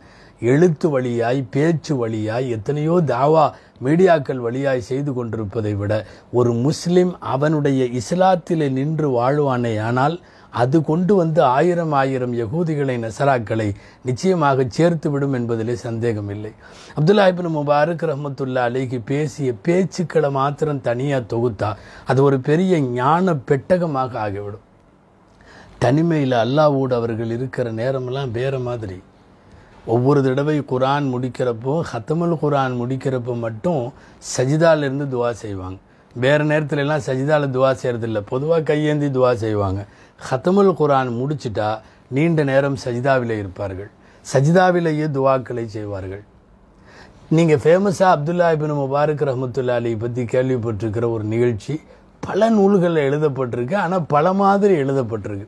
எழுத்து வழியாய் பேச்சு வழியாய் எத்தனையோ தாவா மீடியாக்கள் வழியாய் செய்து கொண்டிருப்பதை விட ஒரு முஸ்லிம் அவனுடைய இஸ்லாத்திலே நின்று வாழ்வானே ஆனால் அது கொண்டு வந்து ஆயிரம் ஆயிரம் யகூதிகளை நசராக்களை நிச்சயமாக சேர்த்து விடும் என்பதிலே சந்தேகம் இல்லை அப்துல்லாஹிபின் முபாரக் ரஹமத்துல்லா அலிக்கு பேசிய பேச்சுக்களை மாத்திரம் தனியாக தொகுத்தா அது ஒரு பெரிய ஞான பெட்டகமாக ஆகிவிடும் தனிமையில் அல்லாவோடு அவர்கள் இருக்கிற நேரமெல்லாம் வேறு மாதிரி ஒவ்வொரு தடவை குரான் முடிக்கிறப்போ ஹத்தமல் குரான் முடிக்கிறப்போ மட்டும் சஜிதாலேருந்து துவா செய்வாங்க வேறு நேரத்துலலாம் சஜிதாவில் துவா செய்கிறது இல்லை பொதுவாக கையேந்தி துவா செய்வாங்க ஹத்தமுல் குரான் முடிச்சிட்டா நீண்ட நேரம் சஜிதாவில் இருப்பார்கள் சஜிதாவிலேயே துவாக்களை செய்வார்கள் நீங்கள் ஃபேமஸாக அப்துல்லா இபின் முபாரக் ரஹமத்துல்லா அலி பற்றி கேள்விப்பட்டிருக்கிற ஒரு நிகழ்ச்சி பல நூல்களில் எழுதப்பட்டிருக்கு ஆனால் பல மாதிரி எழுதப்பட்டிருக்கு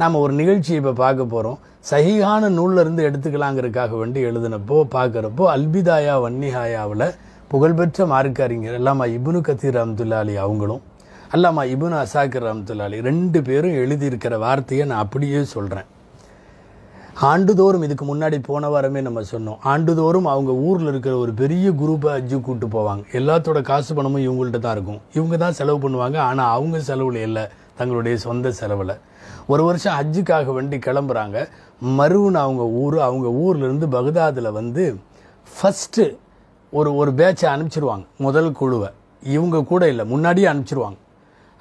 நாம் ஒரு நிகழ்ச்சி இப்போ பார்க்க போகிறோம் சகிகான நூலில் இருந்து எடுத்துக்கலாங்கிறதுக்காக வேண்டி எழுதினப்போ பார்க்குறப்போ அல்பிதாயா வன்னிஹாயாவில் புகழ்பெற்ற மார்க்க அறிஞர் அல்லாமா இபுனு கத்தீர் அம்துல்லாலி அவங்களும் அல்லாமா இபுனு அசாக்கர் அம்துல்லாலி ரெண்டு பேரும் எழுதியிருக்கிற வார்த்தையை நான் அப்படியே சொல்கிறேன் ஆண்டுதோறும் இதுக்கு முன்னாடி போன வாரமே நம்ம சொன்னோம் ஆண்டுதோறும் அவங்க ஊரில் இருக்கிற ஒரு பெரிய குரூப்பை அஜி கூப்பிட்டு போவாங்க எல்லாத்தோட காசு பணமும் இவங்கள்ட்ட தான் இருக்கும் இவங்க தான் செலவு பண்ணுவாங்க ஆனால் அவங்க செலவில் இல்லை தங்களுடைய சொந்த செலவில் ஒரு வருஷம் ஹஜ்ஜுக்காக வண்டி கிளம்புறாங்க மருவன் அவங்க ஊர் அவங்க ஊர்லேருந்து பகதாதில் வந்து ஃபஸ்ட்டு ஒரு ஒரு பேட்சை அனுப்பிச்சிருவாங்க முதல் குழுவை இவங்க கூட இல்லை முன்னாடியே அனுப்பிச்சிருவாங்க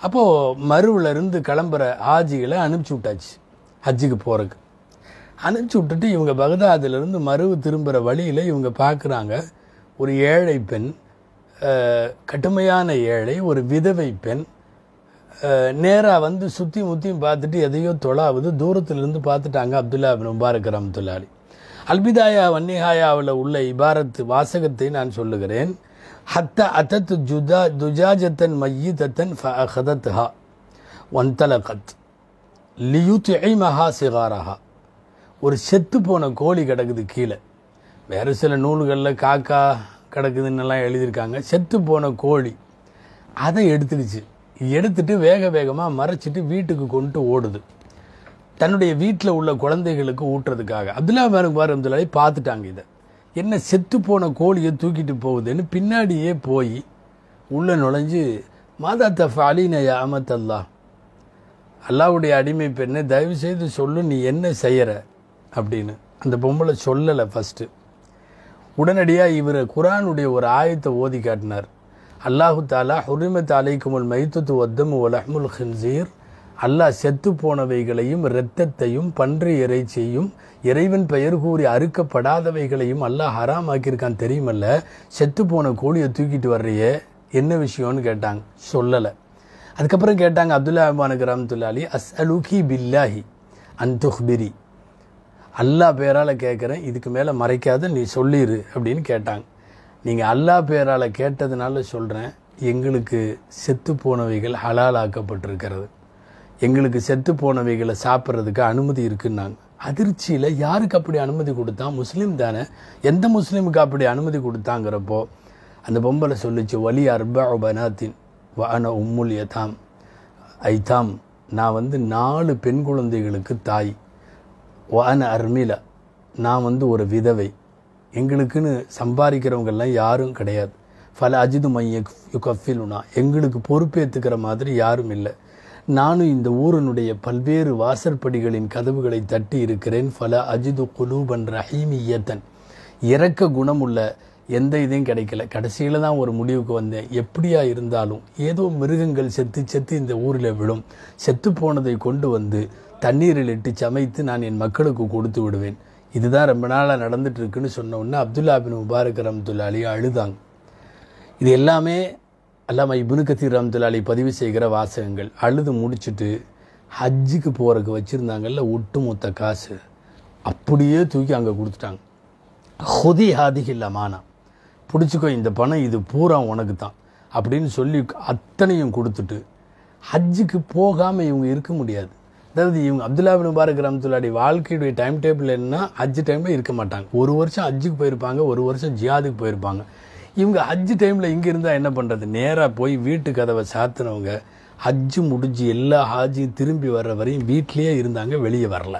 அப்போது இருந்து கிளம்புற ஆஜிகளை அனுப்பிச்சி விட்டாச்சு ஹஜ்ஜுக்கு போகிறதுக்கு அனுப்பிச்சி விட்டுட்டு இவங்க பகதாதிலிருந்து மருவு திரும்புகிற வழியில் இவங்க பார்க்குறாங்க ஒரு ஏழை பெண் கடுமையான ஏழை ஒரு விதவை பெண் நேராக வந்து சுற்றி முற்றியும் பார்த்துட்டு எதையோ தொழாவது தூரத்துலேருந்து பார்த்துட்டாங்க அப்துல்லா முபாரக் ரம்துல்லாலி அல்பிதாயா வன்னிகாயாவில் உள்ள இபாரத்து வாசகத்தை நான் சொல்லுகிறேன் ஹத்த அத்தத்து ஜுதா துஜாஜத்தன் மையி தத்தன் ஃபஹதத்ஹா ஒன்தலகத் லியுத் மஹா சிகாரஹா ஒரு செத்து போன கோழி கிடக்குது கீழே வேறு சில நூல்களில் காக்கா கிடக்குதுன்னெல்லாம் எழுதியிருக்காங்க செத்து போன கோழி அதை எடுத்துக்கிச்சு எடுத்துட்டு வேக வேகமாக மறைச்சிட்டு வீட்டுக்கு கொண்டு ஓடுது தன்னுடைய வீட்டில் உள்ள குழந்தைகளுக்கு ஊட்டுறதுக்காக அப்துல்லா மேலுக்கு வரம்துல்லாவை பார்த்துட்டாங்க இதை என்ன செத்து போன கோழியை தூக்கிட்டு போகுதுன்னு பின்னாடியே போய் உள்ளே நுழைஞ்சு மாதா தஃப் அமத் அல்லா அல்லாவுடைய அடிமை பெண்ணை தயவு செய்து சொல்லு நீ என்ன செய்கிற அப்படின்னு அந்த பொம்பளை சொல்லலை ஃபஸ்ட்டு உடனடியாக இவர் குரானுடைய ஒரு ஆயத்தை ஓதி காட்டினார் அல்லாஹு தாலா ஹுரிமத் அலைக்குமுல் மைத்துத்து ஒத்தம் அஹ்முல் ஹின்சீர் அல்லாஹ் செத்து போனவைகளையும் இரத்தத்தையும் பன்றி இறைச்சியும் இறைவன் பெயர் கூறி அறுக்கப்படாதவைகளையும் அல்லாஹ் ஹராம் தெரியுமல்ல செத்து போன கோழியை தூக்கிட்டு வர்றையே என்ன விஷயம்னு கேட்டாங்க சொல்லலை அதுக்கப்புறம் கேட்டாங்க அப்துல்லா அஹ்மானுக்கு ரஹமத்துல்லாலி அஸ் அலுகி பில்லாஹி அந்துஹ்பிரி அல்லா பேரால் கேட்குறேன் இதுக்கு மேலே மறைக்காத நீ சொல்லிடு அப்படின்னு கேட்டாங்க நீங்கள் அல்லா பேரால் கேட்டதுனால சொல்கிறேன் எங்களுக்கு செத்து போனவைகள் ஆக்கப்பட்டிருக்கிறது எங்களுக்கு செத்து போனவைகளை சாப்பிட்றதுக்கு அனுமதி இருக்குன்னாங்க அதிர்ச்சியில் யாருக்கு அப்படி அனுமதி கொடுத்தா முஸ்லீம் தானே எந்த முஸ்லீமுக்கு அப்படி அனுமதி கொடுத்தாங்கிறப்போ அந்த பொம்பளை சொல்லிச்சு வலி அர்பனாத்தின் வான உம்முல் யதாம் ஐதாம் நான் வந்து நாலு பெண் குழந்தைகளுக்கு தாய் வான அர்மில நான் வந்து ஒரு விதவை எங்களுக்குன்னு சம்பாதிக்கிறவங்கெல்லாம் யாரும் கிடையாது ஃபல அஜிது மைய யுகஃபிலுனா எங்களுக்கு பொறுப்பேற்றுக்கிற மாதிரி யாரும் இல்லை நானும் இந்த ஊரனுடைய பல்வேறு வாசற்படிகளின் கதவுகளை தட்டி இருக்கிறேன் ஃபல அஜிது குலூபன் இயத்தன் இறக்க குணமுள்ள எந்த இதையும் கிடைக்கல கடைசியில் தான் ஒரு முடிவுக்கு வந்தேன் எப்படியா இருந்தாலும் ஏதோ மிருகங்கள் செத்து செத்து இந்த ஊரில் விழும் செத்து போனதை கொண்டு வந்து தண்ணீரில் இட்டு சமைத்து நான் என் மக்களுக்கு கொடுத்து விடுவேன் இதுதான் ரொம்ப நாளாக நடந்துட்டுருக்குன்னு சொன்ன உடனே அப்துல்லா முபாரக் ரம்துல்லா அழுதாங்க இது எல்லாமே அல்லாம இபுனு கத்தீர் ரம்துலாலி பதிவு செய்கிற வாசகங்கள் அழுது முடிச்சுட்டு ஹஜ்ஜுக்கு போகிறதுக்கு வச்சுருந்தாங்கல்ல ஒட்டுமொத்த காசு அப்படியே தூக்கி அங்கே கொடுத்துட்டாங்க ஹொதி ஹாதிக மானா பிடிச்சிக்கோ இந்த பணம் இது பூரா உனக்கு தான் அப்படின்னு சொல்லி அத்தனையும் கொடுத்துட்டு ஹஜ்ஜுக்கு போகாமல் இவங்க இருக்க முடியாது அதாவது இவங்க அப்துல்லா முபாரக் ரம்துல்லாடி வாழ்க்கையுடைய டைம் டேபிள் என்னன்னா ஹஜ்ஜு டைமில் இருக்க மாட்டாங்க ஒரு வருஷம் ஹஜ்ஜுக்கு போயிருப்பாங்க ஒரு வருஷம் ஜியாதுக்கு போயிருப்பாங்க இவங்க ஹஜ்ஜு டைமில் இங்கே இருந்தால் என்ன பண்ணுறது நேராக போய் வீட்டு கதவை சாத்தினவங்க ஹஜ்ஜு முடிஞ்சு எல்லா ஹாஜியும் திரும்பி வர்ற வரையும் வீட்லேயே இருந்தாங்க வெளியே வரல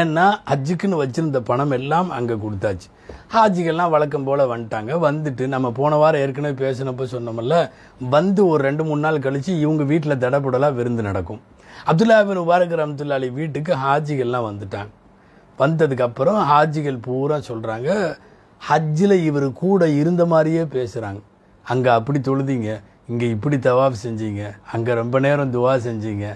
ஏன்னா ஹஜ்ஜுக்குன்னு வச்சுருந்த பணம் எல்லாம் அங்கே கொடுத்தாச்சு ஹாஜிகள்லாம் வழக்கம் போல் வந்துட்டாங்க வந்துட்டு நம்ம போன வாரம் ஏற்கனவே பேசினப்போ சொன்னோம்ல வந்து ஒரு ரெண்டு மூணு நாள் கழித்து இவங்க வீட்டில் தடபுடலாக விருந்து நடக்கும் பின் முபாரக் ரம்துல்லாலி வீட்டுக்கு ஹாஜிகள்லாம் வந்துட்டாங்க வந்ததுக்கப்புறம் ஹாஜிகள் பூரா சொல்கிறாங்க ஹஜ்ஜில் இவர் கூட இருந்த மாதிரியே பேசுகிறாங்க அங்கே அப்படி தொழுதிங்க இங்கே இப்படி தவாப் செஞ்சீங்க அங்கே ரொம்ப நேரம் துவா செஞ்சீங்க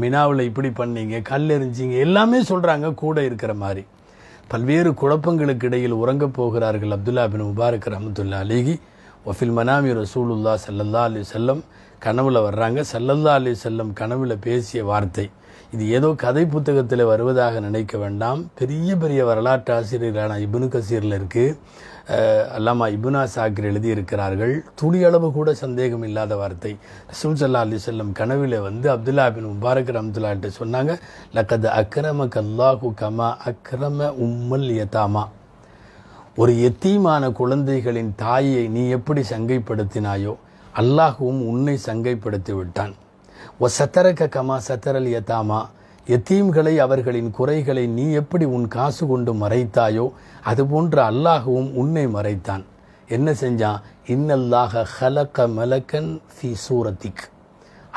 மினாவில் இப்படி பண்ணீங்க கல் எரிஞ்சிங்க எல்லாமே சொல்கிறாங்க கூட இருக்கிற மாதிரி பல்வேறு குழப்பங்களுக்கு இடையில் உறங்க போகிறார்கள் அப்துல்லா பின் முபாரக் ரஹமத்துல்லா அலிகி ஒஃபில் மனாமி ரசூலுல்லா சல்லல்லா அலி செல்லம் கனவில் வர்றாங்க சல்லல்லா அலி செல்லம் கனவில் பேசிய வார்த்தை இது ஏதோ கதை புத்தகத்தில் வருவதாக நினைக்க வேண்டாம் பெரிய பெரிய வரலாற்று ஆசிரியரான இபுனு கசீரில் இருக்குது அல்லாமா இபுனா சாக்கிர் எழுதியிருக்கிறார்கள் துளியளவு கூட சந்தேகம் இல்லாத வார்த்தை ரசூல் சல்லா அலி செல்லம் கனவில் வந்து அப்துல்லா பின் முபாரக் ரம்துல்லாட்டு சொன்னாங்க லக்கத் அக்ரம கல்லாஹு கமா அக்ரம உம்மல் யதாமா ஒரு எத்தீமான குழந்தைகளின் தாயை நீ எப்படி சங்கைப்படுத்தினாயோ அல்லாஹுவும் உன்னை சங்கைப்படுத்தி விட்டான் ஒ சத்தரக்க கமா சத்தரல் எத்தாமா எத்தீம்களை அவர்களின் குறைகளை நீ எப்படி உன் காசு கொண்டு மறைத்தாயோ போன்ற அல்லாஹுவும் உன்னை மறைத்தான் என்ன செஞ்சான் இன்னல்லாக ஹலக்க மலக்கன் ஃபி சூரத்திக்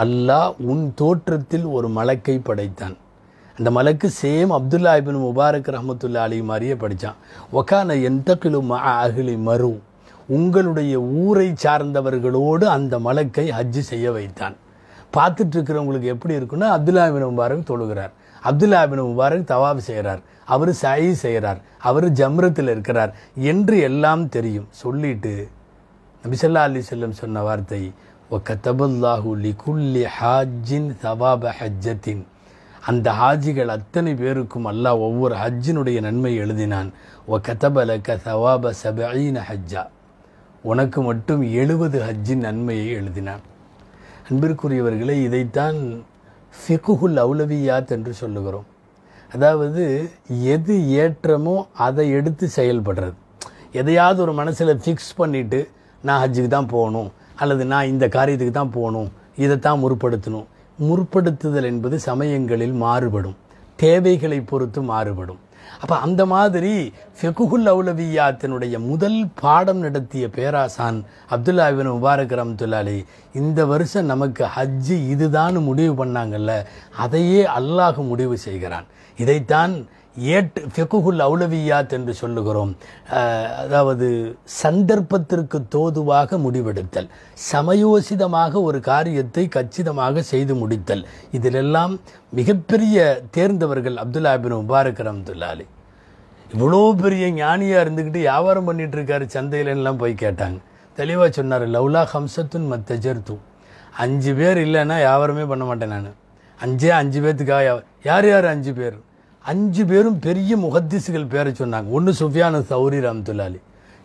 அல்லாஹ் உன் தோற்றத்தில் ஒரு மலக்கை படைத்தான் அந்த மலக்கு சேம் அப்துல்லா இபின் முபாரக் ரஹமத்துல்லா அலி மாதிரியே படித்தான் ஒக்கான எந்தக்கிலு ம அகிலி மரு உங்களுடைய ஊரை சார்ந்தவர்களோடு அந்த மலக்கை ஹஜ்ஜு செய்ய வைத்தான் பார்த்துட்டு இருக்கிறவங்களுக்கு எப்படி இருக்குன்னா அப்துல்லாபின் முபாரக் தொழுகிறார் அப்துல்லாபின் முபாரக் தவாப் செய்கிறார் அவர் சாயி செய்கிறார் அவர் ஜம்ரத்தில் இருக்கிறார் என்று எல்லாம் தெரியும் சொல்லிட்டு நபிசல்லா அலி செல்லம் சொன்ன வார்த்தை ஒ கத்தபுல்லாஹு லிகுல்லி ஹாஜின் சவாப ஹஜ்ஜத்தின் அந்த ஹாஜிகள் அத்தனை பேருக்கும் அல்லாஹ் ஒவ்வொரு ஹஜ்ஜினுடைய நன்மை எழுதினான் ஒ கதபலக்க சவாப சபீன ஹஜ்ஜா உனக்கு மட்டும் எழுபது ஹஜ்ஜின் நன்மையை எழுதினான் அன்பிற்குரியவர்களை இதைத்தான் ஃபிகுஹுல் அவுலவியாத் என்று சொல்லுகிறோம் அதாவது எது ஏற்றமோ அதை எடுத்து செயல்படுறது எதையாவது ஒரு மனசில் ஃபிக்ஸ் பண்ணிவிட்டு நான் ஹஜ்ஜுக்கு தான் போகணும் அல்லது நான் இந்த காரியத்துக்கு தான் போகணும் இதைத்தான் முற்படுத்தணும் முற்படுத்துதல் என்பது சமயங்களில் மாறுபடும் தேவைகளை பொறுத்து மாறுபடும் அப்போ அந்த மாதிரி ஃபெகுகுல் அவுலவியாத்தினுடைய முதல் பாடம் நடத்திய பேராசான் அப்துல்லா இபின் முபாரக் ரம்துல்லாலி இந்த வருஷம் நமக்கு ஹஜ்ஜு இதுதான் முடிவு பண்ணாங்கல்ல அதையே அல்லாஹ் முடிவு செய்கிறான் இதைத்தான் ஏட் ஃபெகுகுல் அவுலவியாத் என்று சொல்லுகிறோம் அதாவது சந்தர்ப்பத்திற்கு தோதுவாக முடிவெடுத்தல் சமயோசிதமாக ஒரு காரியத்தை கச்சிதமாக செய்து முடித்தல் இதிலெல்லாம் மிகப்பெரிய தேர்ந்தவர்கள் அப்துல்லா பின் முபாரக் ரம்துல்லாலி இவ்வளோ பெரிய ஞானியாக இருந்துக்கிட்டு வியாபாரம் பண்ணிகிட்ருக்காரு இருக்காரு போய் கேட்டாங்க தெளிவாக சொன்னார் லவ்லா ஹம்சத்துன் மத்தஜர்து அஞ்சு பேர் இல்லைன்னா வியாபாரமே பண்ண மாட்டேன் நான் அஞ்சே அஞ்சு பேர்த்துக்காக யார் யார் அஞ்சு பேர் அஞ்சு பேரும் பெரிய முகத்திசுகள் பேரை சொன்னாங்க ஒன்று சுஃபியானு சௌரி ரமத்துல்லாலி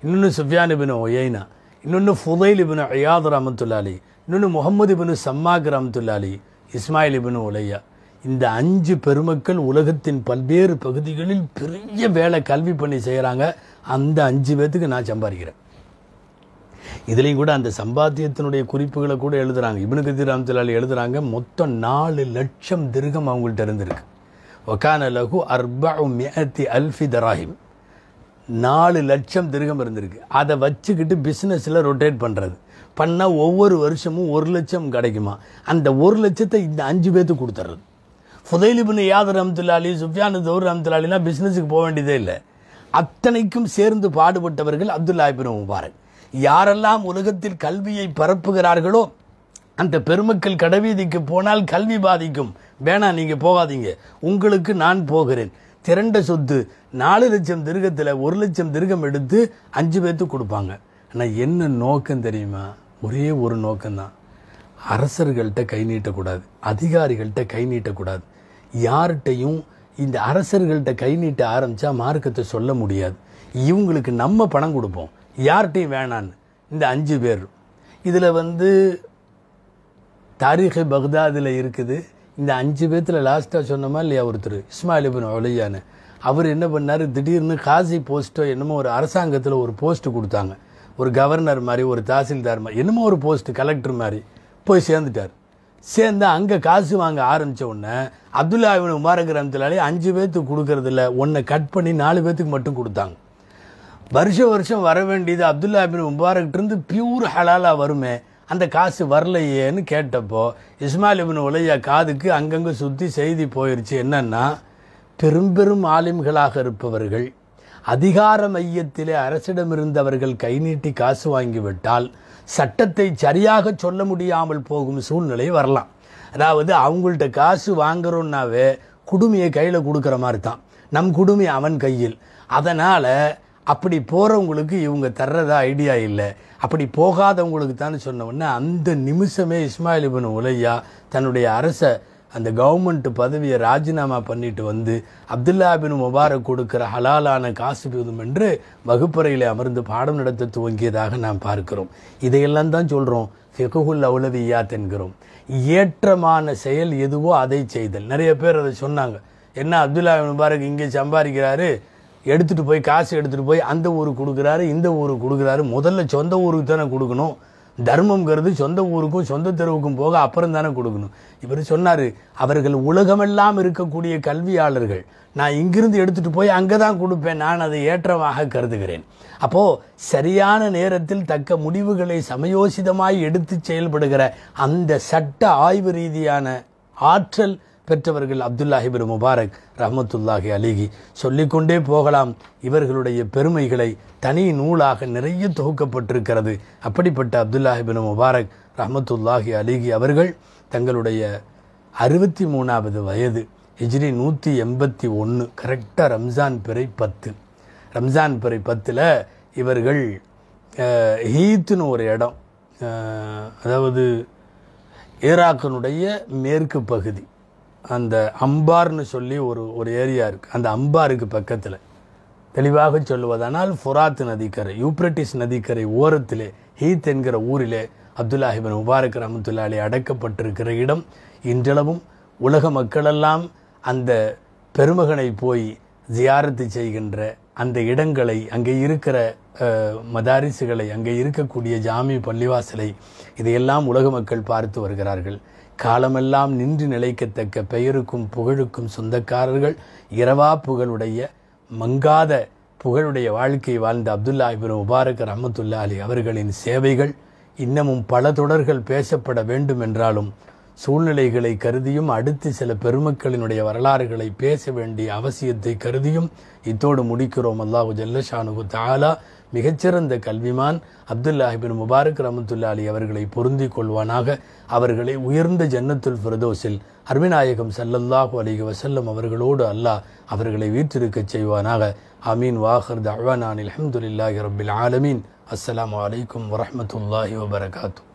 இன்னொன்று சுஃபியான் இபின் ஒயைனா இன்னொன்று ஃபுதைல் இபின் அயாத் ரமத்துல்லாலி இன்னொன்று முகமது இபின் சம்மாக் ரமத்துல்லாலி இஸ்மாயில் இபின் உலையா இந்த அஞ்சு பெருமக்கள் உலகத்தின் பல்வேறு பகுதிகளில் பெரிய வேலை கல்வி பண்ணி செய்கிறாங்க அந்த அஞ்சு பேர்த்துக்கு நான் சம்பாதிக்கிறேன் இதுலேயும் கூட அந்த சம்பாத்தியத்தினுடைய குறிப்புகளை கூட எழுதுகிறாங்க இபனு கதிர் ராம்தலால் எழுதுகிறாங்க மொத்தம் நாலு லட்சம் திருகம் அவங்கள்ட்ட இருந்திருக்கு ஒகான லகு அர்பா மேத்தி அல்ஃபி தராஹிம் நாலு லட்சம் திருகம் இருந்திருக்கு அதை வச்சுக்கிட்டு பிஸ்னஸில் ரொட்டேட் பண்ணுறது பண்ணால் ஒவ்வொரு வருஷமும் ஒரு லட்சம் கிடைக்குமா அந்த ஒரு லட்சத்தை இந்த அஞ்சு பேர்த்து கொடுத்துட்றது ஃபுதைலிபின் யாதர் ரம்துல்லாலி சுஃபியான் தௌர் ரம்துல்லாலிலாம் பிஸ்னஸுக்கு போக வேண்டியதே இல்லை அத்தனைக்கும் சேர்ந்து பாடுபட்டவர்கள் அப்துல்லாஹிபின் முபாரக் யாரெல்லாம் உலகத்தில் கல்வியை பரப்புகிறார்களோ அந்த பெருமக்கள் கடைவீதிக்கு போனால் கல்வி பாதிக்கும் வேணாம் நீங்கள் போகாதீங்க உங்களுக்கு நான் போகிறேன் திரண்ட சொத்து நாலு லட்சம் திருகத்தில் ஒரு லட்சம் திருகம் எடுத்து அஞ்சு பேர்த்துக்கு கொடுப்பாங்க ஆனால் என்ன நோக்கம் தெரியுமா ஒரே ஒரு நோக்கம்தான் அரசர்கள்ட்ட கை நீட்டக்கூடாது அதிகாரிகள்கிட்ட கை நீட்டக்கூடாது யார்கிட்டையும் இந்த அரசர்கள்ட்ட கை நீட்ட ஆரம்பித்தா மார்க்கத்தை சொல்ல முடியாது இவங்களுக்கு நம்ம பணம் கொடுப்போம் யார்கிட்டையும் வேணான்னு இந்த அஞ்சு பேர் இதில் வந்து தாரீஹை பக்தாதில் இருக்குது இந்த அஞ்சு பேர்த்தில் லாஸ்ட்டாக சொன்னோமா இல்லையா ஒருத்தர் இஸ்மாயில் பின் அவர் என்ன பண்ணார் திடீர்னு காசி போஸ்ட்டோ என்னமோ ஒரு அரசாங்கத்தில் ஒரு போஸ்ட்டு கொடுத்தாங்க ஒரு கவர்னர் மாதிரி ஒரு தாசில்தார் மாதிரி என்னமோ ஒரு போஸ்ட்டு கலெக்டர் மாதிரி போய் சேர்ந்துட்டார் சேர்ந்து அங்கே காசு வாங்க ஆரம்பித்த உடனே அப்துல்லா உமார உமாரக் அஞ்சு பேர்த்துக்கு கொடுக்கறதில்ல ஒன்றை கட் பண்ணி நாலு பேர்த்துக்கு மட்டும் கொடுத்தாங்க வருஷ வருஷம் வர வேண்டியது அப்துல்லா பின் முபாரக்டிருந்து பியூர் ஹலாலாக வருமே அந்த காசு வரலையேன்னு கேட்டப்போ இஸ்மாயில் இபின் உலையா காதுக்கு அங்கங்கே சுற்றி செய்தி போயிடுச்சு என்னென்னா பெரும் பெரும் ஆலிம்களாக இருப்பவர்கள் அதிகார மையத்திலே அரசிடம் இருந்தவர்கள் கை நீட்டி காசு வாங்கிவிட்டால் சட்டத்தை சரியாக சொல்ல முடியாமல் போகும் சூழ்நிலை வரலாம் அதாவது அவங்கள்ட்ட காசு வாங்குறோன்னாவே குடுமையை கையில் கொடுக்குற மாதிரி தான் நம் குடுமை அவன் கையில் அதனால் அப்படி போகிறவங்களுக்கு இவங்க தர்றதா ஐடியா இல்லை அப்படி போகாதவங்களுக்கு தான் சொன்ன அந்த நிமிஷமே இஸ்மாயில் இபின் உலையா தன்னுடைய அரசை அந்த கவர்மெண்ட் பதவியை ராஜினாமா பண்ணிட்டு வந்து அப்துல்லாபின் முபாரக் கொடுக்கிற ஹலாலான காசு போதும் என்று வகுப்பறையில் அமர்ந்து பாடம் நடத்த துவங்கியதாக நாம் பார்க்கிறோம் இதையெல்லாம் தான் சொல்கிறோம் ஃபெகுல் அவுலவியாத் என்கிறோம் ஏற்றமான செயல் எதுவோ அதை செய்தல் நிறைய பேர் அதை சொன்னாங்க என்ன அப்துல்லாபின் முபாரக் இங்கே சம்பாதிக்கிறாரு எடுத்துகிட்டு போய் காசு எடுத்துகிட்டு போய் அந்த ஊருக்கு கொடுக்குறாரு இந்த ஊருக்கு கொடுக்குறாரு முதல்ல சொந்த ஊருக்கு தானே கொடுக்கணும் தர்மங்கிறது சொந்த ஊருக்கும் சொந்த தெருவுக்கும் போக அப்புறம் தானே கொடுக்கணும் இவர் சொன்னார் அவர்கள் உலகமெல்லாம் இருக்கக்கூடிய கல்வியாளர்கள் நான் இங்கிருந்து எடுத்துகிட்டு போய் அங்கே தான் கொடுப்பேன் நான் அதை ஏற்றமாக கருதுகிறேன் அப்போது சரியான நேரத்தில் தக்க முடிவுகளை சமயோசிதமாய் எடுத்து செயல்படுகிற அந்த சட்ட ஆய்வு ரீதியான ஆற்றல் பெற்றவர்கள் அப்துல்லாஹிபின் முபாரக் ரஹமத்துல்லாஹி அலிகி சொல்லிக்கொண்டே போகலாம் இவர்களுடைய பெருமைகளை தனி நூலாக நிறைய தொகுக்கப்பட்டிருக்கிறது அப்படிப்பட்ட அப்துல்லாஹிபின் முபாரக் ரஹமத்துல்லாஹி அலிகி அவர்கள் தங்களுடைய அறுபத்தி மூணாவது வயது ஹிஜ்ரி நூற்றி எண்பத்தி ஒன்று கரெக்டாக ரம்ஜான் பிறை பத்து ரம்ஜான் பிறை பத்தில் இவர்கள் ஹீத்துன்னு ஒரு இடம் அதாவது ஈராக்கினுடைய மேற்கு பகுதி அந்த அம்பார்னு சொல்லி ஒரு ஒரு ஏரியா இருக்குது அந்த அம்பாருக்கு பக்கத்தில் தெளிவாக சொல்லுவதானால் ஃபுராத் நதிக்கரை யூப்ரட்டிஸ் நதிக்கரை ஓரத்திலே ஹீத் என்கிற ஊரிலே அப்துல்லாஹிபின் முபாரக் ரமத்துல்லாலி அடக்கப்பட்டிருக்கிற இடம் இன்றளவும் உலக மக்களெல்லாம் அந்த பெருமகனை போய் ஜியாரத்து செய்கின்ற அந்த இடங்களை அங்கே இருக்கிற மதாரிசுகளை அங்கே இருக்கக்கூடிய ஜாமி பள்ளிவாசலை இதையெல்லாம் உலக மக்கள் பார்த்து வருகிறார்கள் காலமெல்லாம் நின்று நிலைக்கத்தக்க பெயருக்கும் புகழுக்கும் சொந்தக்காரர்கள் இரவா புகழுடைய மங்காத புகழுடைய வாழ்க்கை வாழ்ந்த அப்துல்லா இபின் முபாரக் ரஹமத்துல்லா அலி அவர்களின் சேவைகள் இன்னமும் பல தொடர்கள் பேசப்பட வேண்டும் என்றாலும் சூழ்நிலைகளை கருதியும் அடுத்து சில பெருமக்களினுடைய வரலாறுகளை பேச வேண்டிய அவசியத்தை கருதியும் இத்தோடு முடிக்கிறோம் அல்லாஹு ஜல்லஷானு தாலா மிகச்சிறந்த கல்விமான் அப்துல்லாஹிபின் முபாரக் ரமத்துல்லா அலி அவர்களை பொருந்தி கொள்வானாக அவர்களை உயர்ந்த ஜன்னத்துல் ஃபிரதோஸில் அர்மிநாயகம் சல்லல்லாஹு அலிக வசல்லம் அவர்களோடு அல்லாஹ் அவர்களை வீற்றிருக்கச் செய்வானாக அமீன் வாஹர் தவானான் அலமதுல்லாஹி ரபில் ஆலமீன் அஸ்லாம் வலைக்கம் வரமத்துல்லாஹி வபரகாத்து